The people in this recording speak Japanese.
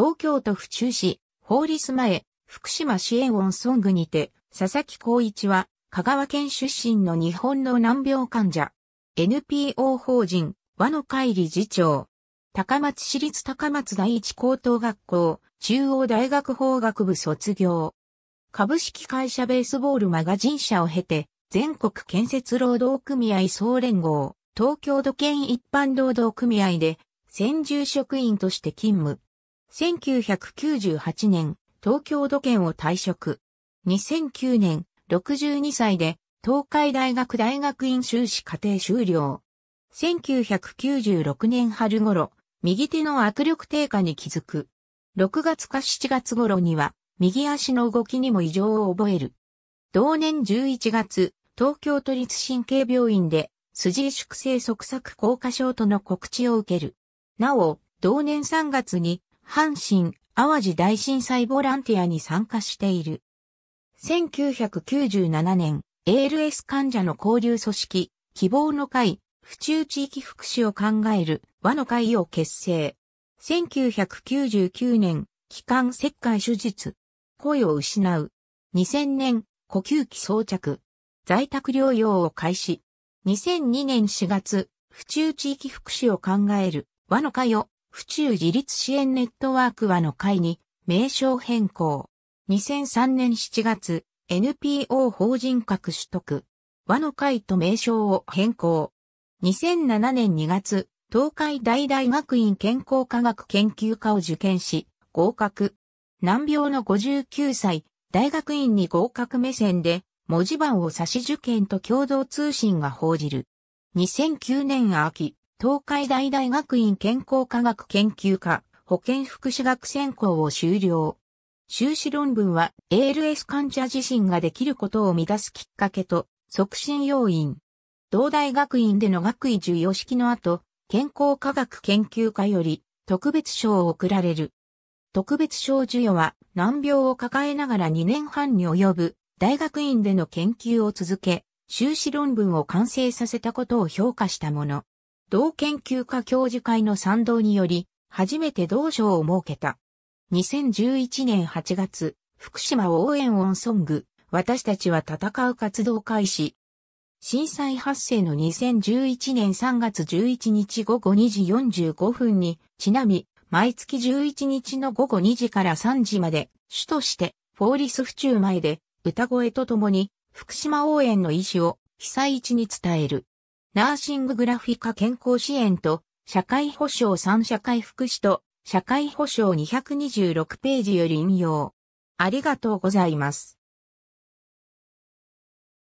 東京都府中市、法律前、福島支援ンソングにて、佐々木孝一は、香川県出身の日本の難病患者。NPO 法人、和の会理事長。高松市立高松第一高等学校、中央大学法学部卒業。株式会社ベースボールマガジン社を経て、全国建設労働組合総連合、東京都県一般労働組合で、専従職員として勤務。1998年、東京都県を退職。2009年、62歳で、東海大学大学院修士課程修了。1996年春頃、右手の握力低下に気づく。6月か7月頃には、右足の動きにも異常を覚える。同年11月、東京都立神経病院で、筋萎縮性側索硬化症との告知を受ける。なお、同年3月に阪神、淡路大震災ボランティアに参加している。1997年、ALS 患者の交流組織、希望の会、府中地域福祉を考える和の会を結成。1999年、気管切開手術。声を失う。2000年、呼吸器装着。在宅療養を開始。2002年4月、府中地域福祉を考える和の会を府中自立支援ネットワークはの会に名称変更。2003年7月、NPO 法人格取得。和の会と名称を変更。2007年2月、東海大大学院健康科学研究科を受験し、合格。難病の59歳、大学院に合格目線で、文字盤を指し受験と共同通信が報じる。2009年秋、東海大大学院健康科学研究科保健福祉学専攻を修了。修士論文は ALS 患者自身ができることを乱すきっかけと促進要因。同大学院での学位授与式の後、健康科学研究科より特別賞を贈られる。特別賞授与は難病を抱えながら2年半に及ぶ大学院での研究を続け、修士論文を完成させたことを評価したもの。同研究家教授会の賛同により、初めて同賞を設けた。2011年8月、福島応援オンソング、私たちは戦う活動開始。震災発生の2011年3月11日午後2時45分に、ちなみ、毎月11日の午後2時から3時まで、主として、フォーリス府中前で、歌声とともに、福島応援の意思を被災地に伝える。ナーシンググラフィカ健康支援と、社会保障3社会福祉と、社会保障226ページより引用。ありがとうございます。